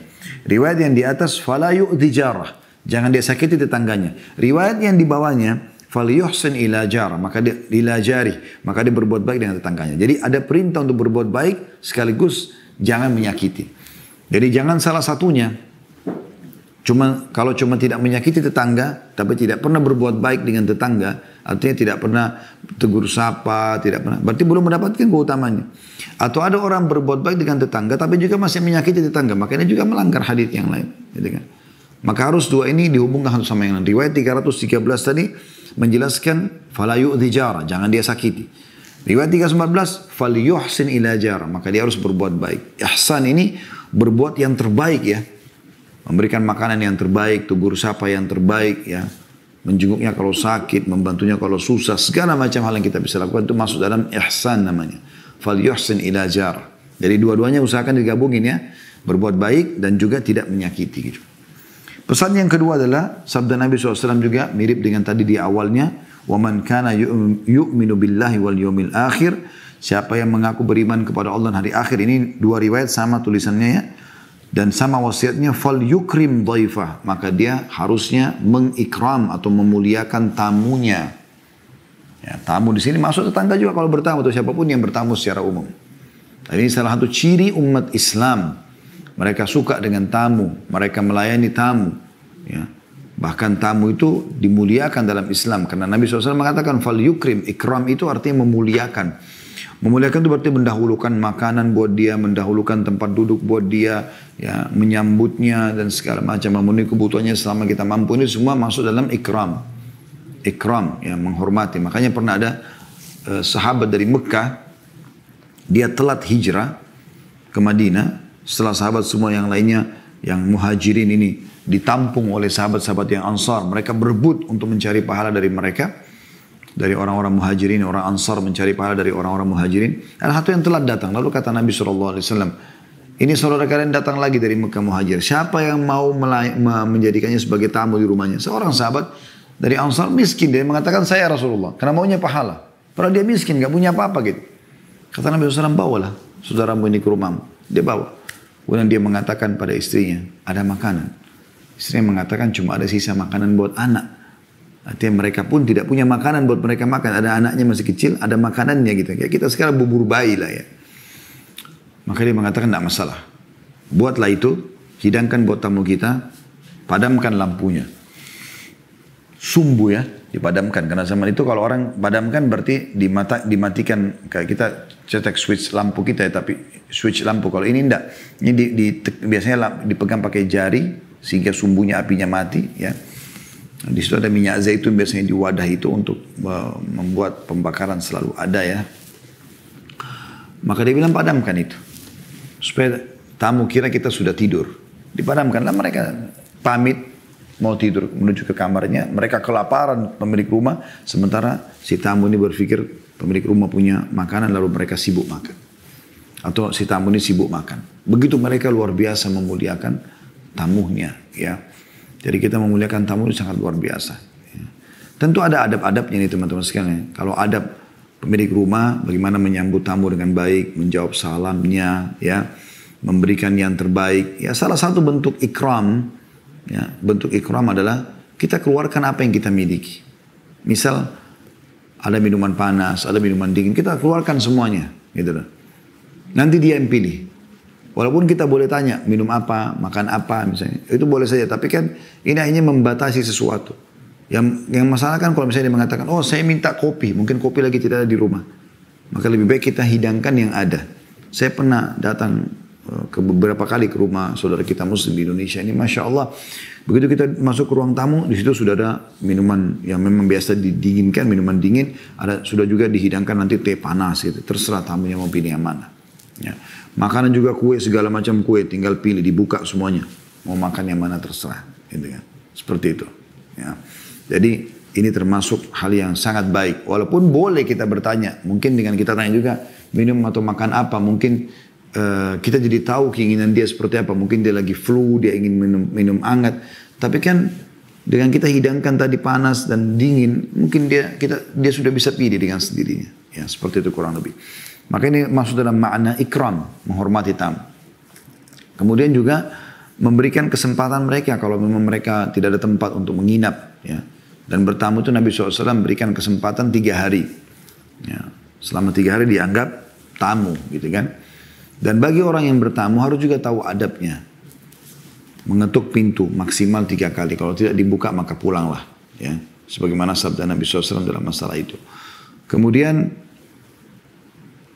Riwayat yang di atas falayu dijarah. Jangan dia sakiti tetangganya. Riwayat yang di bawahnya falyuhsin ila jarah. maka dia ila jari, maka dia berbuat baik dengan tetangganya. Jadi ada perintah untuk berbuat baik sekaligus jangan menyakiti. Jadi jangan salah satunya. Cuma kalau cuma tidak menyakiti tetangga tapi tidak pernah berbuat baik dengan tetangga, Artinya tidak pernah tegur sapa, tidak pernah. Berarti belum mendapatkan keutamanya. Atau ada orang berbuat baik dengan tetangga tapi juga masih menyakiti tetangga, makanya juga melanggar hadis yang lain, gitu kan. Maka harus dua ini dihubungkan satu sama yang lain. Riwayat 313 tadi menjelaskan falayu dijara, jangan dia sakiti. Riwayat 314 fal yuhsin ila maka dia harus berbuat baik. Ihsan ini berbuat yang terbaik ya. Memberikan makanan yang terbaik, tegur sapa yang terbaik ya menjenguknya kalau sakit, membantunya kalau susah, segala macam hal yang kita bisa lakukan itu masuk dalam ihsan namanya. Fal yuhsin ila jar. Jadi dua-duanya usahakan digabungin ya, berbuat baik dan juga tidak menyakiti gitu. Pesan yang kedua adalah sabda Nabi SAW juga mirip dengan tadi di awalnya, man kana yu'minu billahi wal yawmil akhir." Siapa yang mengaku beriman kepada Allah dan hari akhir ini dua riwayat sama tulisannya ya dan sama wasiatnya fal yukrim daifah maka dia harusnya mengikram atau memuliakan tamunya ya, tamu di sini masuk tetangga juga kalau bertamu atau siapapun yang bertamu secara umum ini salah satu ciri umat Islam mereka suka dengan tamu mereka melayani tamu ya. bahkan tamu itu dimuliakan dalam Islam karena Nabi SAW mengatakan fal yukrim ikram itu artinya memuliakan Memuliakan itu berarti mendahulukan makanan buat dia, mendahulukan tempat duduk buat dia, ya, menyambutnya dan segala macam, memenuhi kebutuhannya selama kita mampu. Ini semua masuk dalam ikram. Ikram, yang menghormati. Makanya pernah ada eh, sahabat dari Mekah, dia telat hijrah ke Madinah, setelah sahabat semua yang lainnya, yang muhajirin ini ditampung oleh sahabat-sahabat yang ansar. Mereka berebut untuk mencari pahala dari mereka dari orang-orang muhajirin, orang ansar mencari pahala dari orang-orang muhajirin. Ada satu yang telat datang. Lalu kata Nabi Shallallahu ini saudara kalian datang lagi dari Mekah muhajir. Siapa yang mau menjadikannya sebagai tamu di rumahnya? Seorang sahabat dari Ansar miskin. Dia mengatakan saya Rasulullah. Karena maunya pahala. Padahal dia miskin, gak punya apa-apa gitu. Kata Nabi SAW, bawalah saudaramu ini ke rumahmu. Dia bawa. Kemudian dia mengatakan pada istrinya, ada makanan. Istrinya mengatakan cuma ada sisa makanan buat anak. Artinya mereka pun tidak punya makanan buat mereka makan. Ada anaknya masih kecil, ada makanannya gitu. Kayak kita sekarang bubur bayi lah ya. Maka dia mengatakan tidak masalah. Buatlah itu, hidangkan buat tamu kita, padamkan lampunya. Sumbu ya, dipadamkan. Karena zaman itu kalau orang padamkan berarti dimata, dimatikan. Kayak kita cetek switch lampu kita ya, tapi switch lampu. Kalau ini tidak, ini di, di, biasanya dipegang pakai jari, sehingga sumbunya apinya mati ya di situ ada minyak zaitun biasanya di wadah itu untuk eh, membuat pembakaran selalu ada ya. Maka dia bilang padamkan itu. Supaya tamu kira kita sudah tidur. Dipadamkanlah mereka pamit mau tidur menuju ke kamarnya. Mereka kelaparan pemilik rumah. Sementara si tamu ini berpikir pemilik rumah punya makanan lalu mereka sibuk makan. Atau si tamu ini sibuk makan. Begitu mereka luar biasa memuliakan tamunya ya. Jadi kita memuliakan tamu itu sangat luar biasa. Ya. Tentu ada adab-adabnya nih teman-teman sekalian. Kalau adab pemilik rumah bagaimana menyambut tamu dengan baik, menjawab salamnya, ya, memberikan yang terbaik. Ya salah satu bentuk ikram, ya, bentuk ikram adalah kita keluarkan apa yang kita miliki. Misal ada minuman panas, ada minuman dingin, kita keluarkan semuanya, gitu Nanti dia yang pilih. Walaupun kita boleh tanya minum apa, makan apa misalnya. Itu boleh saja. Tapi kan ini hanya membatasi sesuatu. Yang yang masalah kan kalau misalnya dia mengatakan, oh saya minta kopi. Mungkin kopi lagi tidak ada di rumah. Maka lebih baik kita hidangkan yang ada. Saya pernah datang eh, ke beberapa kali ke rumah saudara kita muslim di Indonesia ini. Masya Allah. Begitu kita masuk ke ruang tamu, di situ sudah ada minuman yang memang biasa didinginkan, minuman dingin. Ada sudah juga dihidangkan nanti teh panas gitu. Terserah tamunya mau pilih yang mana. Ya. Makanan juga kue, segala macam kue. Tinggal pilih, dibuka semuanya. Mau makan yang mana terserah. Gitu kan. Seperti itu. Ya. Jadi ini termasuk hal yang sangat baik. Walaupun boleh kita bertanya. Mungkin dengan kita tanya juga minum atau makan apa. Mungkin uh, kita jadi tahu keinginan dia seperti apa. Mungkin dia lagi flu, dia ingin minum, minum hangat. Tapi kan dengan kita hidangkan tadi panas dan dingin, mungkin dia kita dia sudah bisa pilih dengan sendirinya. Ya, seperti itu kurang lebih. Maka ini masuk dalam makna ikram, menghormati tamu. Kemudian juga memberikan kesempatan mereka kalau memang mereka tidak ada tempat untuk menginap. Ya. Dan bertamu itu Nabi SAW memberikan kesempatan tiga hari. Ya. Selama tiga hari dianggap tamu gitu kan. Dan bagi orang yang bertamu harus juga tahu adabnya. Mengetuk pintu maksimal tiga kali. Kalau tidak dibuka maka pulanglah. Ya. Sebagaimana sabda Nabi SAW dalam masalah itu. Kemudian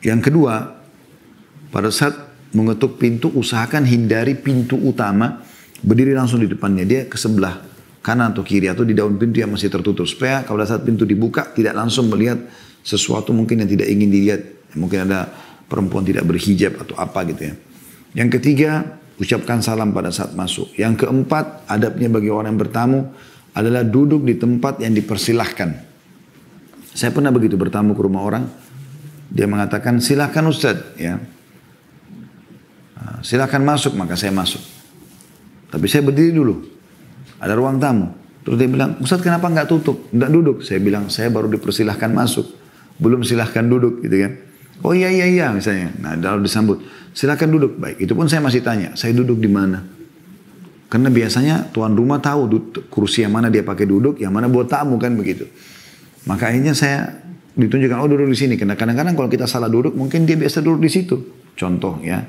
yang kedua, pada saat mengetuk pintu, usahakan hindari pintu utama. Berdiri langsung di depannya. Dia ke sebelah kanan atau kiri atau di daun pintu yang masih tertutup. Supaya kalau saat pintu dibuka, tidak langsung melihat sesuatu mungkin yang tidak ingin dilihat. Mungkin ada perempuan tidak berhijab atau apa gitu ya. Yang ketiga, ucapkan salam pada saat masuk. Yang keempat, adabnya bagi orang yang bertamu adalah duduk di tempat yang dipersilahkan. Saya pernah begitu bertamu ke rumah orang, dia mengatakan silahkan Ustadz ya. Ah, silahkan masuk, maka saya masuk. Tapi saya berdiri dulu. Ada ruang tamu. Terus dia bilang, Ustadz kenapa nggak tutup? Nggak duduk. Saya bilang, saya baru dipersilahkan masuk. Belum silahkan duduk gitu kan. Oh iya iya iya misalnya. Nah dalam disambut. Silahkan duduk. Baik, itu pun saya masih tanya. Saya duduk di mana? Karena biasanya tuan rumah tahu kursi yang mana dia pakai duduk, yang mana buat tamu kan begitu. Maka akhirnya saya ditunjukkan oh duduk di sini. Karena kadang-kadang kalau kita salah duduk mungkin dia biasa duduk di situ. Contoh ya.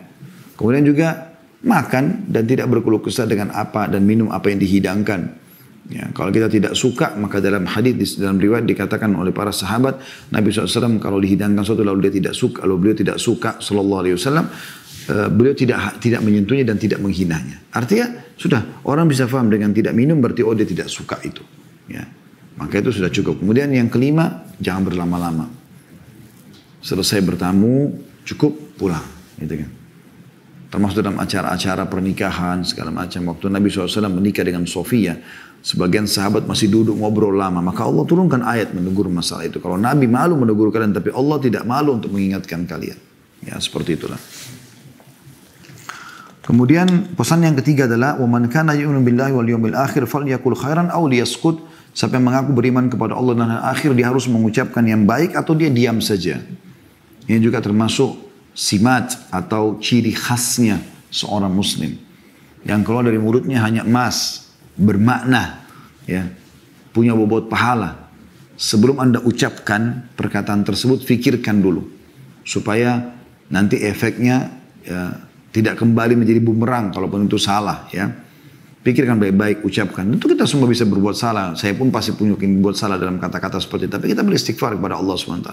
Kemudian juga makan dan tidak berkeluh kesah dengan apa dan minum apa yang dihidangkan. Ya, kalau kita tidak suka maka dalam hadis dalam riwayat dikatakan oleh para sahabat Nabi SAW kalau dihidangkan sesuatu lalu dia tidak suka kalau beliau tidak suka Shallallahu Alaihi Wasallam eh, beliau tidak tidak menyentuhnya dan tidak menghinanya artinya sudah orang bisa faham dengan tidak minum berarti oh dia tidak suka itu ya maka itu sudah cukup. Kemudian yang kelima, jangan berlama-lama. Selesai bertamu, cukup pulang. Gitu kan. Termasuk dalam acara-acara pernikahan, segala macam. Waktu Nabi SAW menikah dengan Sofia, sebagian sahabat masih duduk ngobrol lama. Maka Allah turunkan ayat menegur masalah itu. Kalau Nabi malu menegur kalian, tapi Allah tidak malu untuk mengingatkan kalian. Ya, seperti itulah. Kemudian pesan yang ketiga adalah, وَمَنْ كَانَ يُؤْمِنُ بِاللَّهِ وَالْيَوْمِ الْآخِرِ فَلْيَكُلْ خَيْرًا أَوْ لِيَسْكُتْ Siapa yang mengaku beriman kepada Allah dan akhir, dia harus mengucapkan yang baik atau dia diam saja. Ini juga termasuk simat atau ciri khasnya seorang muslim. Yang keluar dari mulutnya hanya emas, bermakna, ya punya bobot pahala. Sebelum Anda ucapkan perkataan tersebut, fikirkan dulu. Supaya nanti efeknya ya, tidak kembali menjadi bumerang, kalaupun itu salah ya. Pikirkan baik-baik, ucapkan. Tentu kita semua bisa berbuat salah. Saya pun pasti punya buat salah dalam kata-kata seperti itu. Tapi kita beristighfar kepada Allah SWT.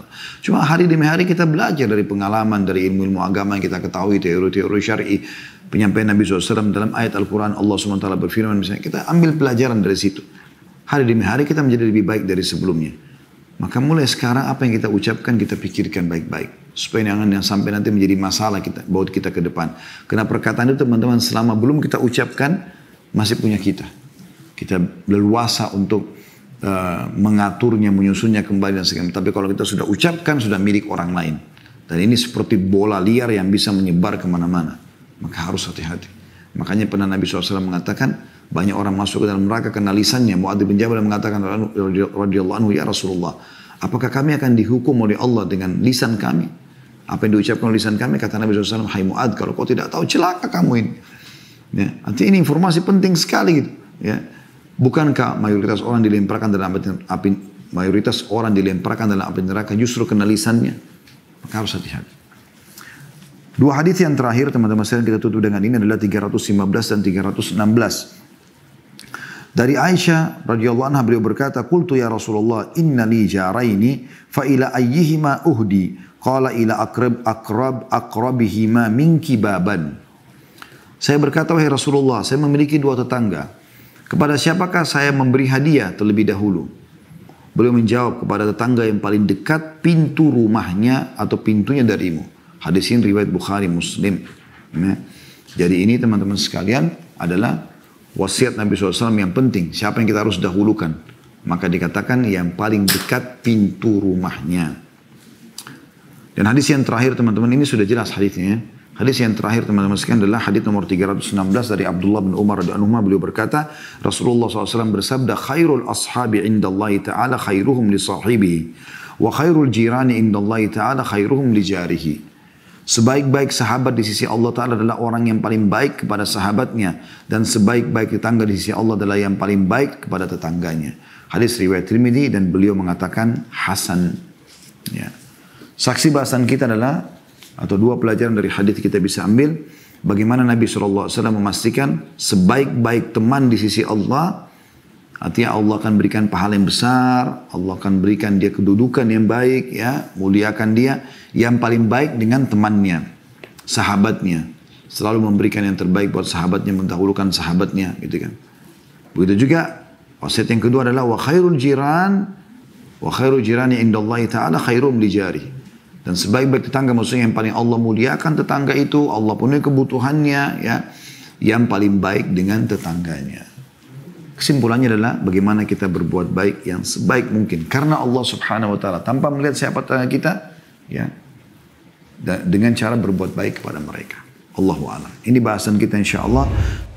Cuma hari demi hari kita belajar dari pengalaman, dari ilmu-ilmu agama yang kita ketahui, teori-teori syari, penyampaian Nabi SAW dalam ayat Al-Quran Allah SWT berfirman misalnya. Kita ambil pelajaran dari situ. Hari demi hari kita menjadi lebih baik dari sebelumnya. Maka mulai sekarang apa yang kita ucapkan kita pikirkan baik-baik. Supaya jangan yang sampai nanti menjadi masalah kita, buat kita ke depan. Karena perkataan itu teman-teman selama belum kita ucapkan masih punya kita. Kita leluasa untuk uh, mengaturnya, menyusunnya kembali dan segala. Tapi kalau kita sudah ucapkan, sudah milik orang lain. Dan ini seperti bola liar yang bisa menyebar kemana-mana. Maka harus hati-hati. Makanya pernah Nabi SAW mengatakan, banyak orang masuk ke dalam neraka karena lisannya. muad bin Jabal mengatakan, radhiyallahu anhu, ya Rasulullah, apakah kami akan dihukum oleh Allah dengan lisan kami? Apa yang diucapkan oleh lisan kami? Kata Nabi SAW, hai Mu'ad, kalau kau tidak tahu, celaka kamu ini. Ya, artinya ini informasi penting sekali gitu. Ya. Bukankah mayoritas orang dilemparkan dalam api, mayoritas orang dilemparkan dalam api neraka justru kena lisannya? Maka harus hati-hati. Dua hadis yang terakhir teman-teman saya kita tutup dengan ini adalah 315 dan 316. Dari Aisyah radhiyallahu anha beliau berkata, "Qultu ya Rasulullah, inna li jaraini fa ila ayyihima uhdi?" Qala ila akrab akrab akrabihima minki baban. Saya berkata, wahai Rasulullah, saya memiliki dua tetangga. Kepada siapakah saya memberi hadiah terlebih dahulu? Beliau menjawab kepada tetangga yang paling dekat pintu rumahnya atau pintunya darimu. Hadis ini riwayat Bukhari Muslim. Ya. Jadi ini teman-teman sekalian adalah wasiat Nabi SAW yang penting. Siapa yang kita harus dahulukan? Maka dikatakan yang paling dekat pintu rumahnya. Dan hadis yang terakhir teman-teman ini sudah jelas hadisnya. Ya. Hadis yang terakhir teman-teman sekalian adalah hadis nomor 316 dari Abdullah bin Umar dan Umar beliau berkata Rasulullah SAW bersabda khairul ashabi Allah taala khairuhum li sahibihi wa khairul jirani Allah taala khairuhum li jarihi. Sebaik-baik sahabat di sisi Allah Ta'ala adalah orang yang paling baik kepada sahabatnya. Dan sebaik-baik tetangga di sisi Allah adalah yang paling baik kepada tetangganya. Hadis riwayat Trimidi dan beliau mengatakan Hasan. Ya. Saksi bahasan kita adalah atau dua pelajaran dari hadis kita bisa ambil bagaimana Nabi SAW memastikan sebaik-baik teman di sisi Allah artinya Allah akan berikan pahala yang besar Allah akan berikan dia kedudukan yang baik ya muliakan dia yang paling baik dengan temannya sahabatnya selalu memberikan yang terbaik buat sahabatnya mendahulukan sahabatnya gitu kan begitu juga wasiat yang kedua adalah wa khairul jiran wa khairul jirani indallahi ta'ala khairum li jari dan sebaik-baik tetangga maksudnya yang paling Allah muliakan tetangga itu, Allah punya kebutuhannya ya. Yang paling baik dengan tetangganya. Kesimpulannya adalah bagaimana kita berbuat baik yang sebaik mungkin. Karena Allah subhanahu wa ta'ala tanpa melihat siapa tetangga kita ya. Dengan cara berbuat baik kepada mereka. Allahu a'lam. Ini bahasan kita insya Allah.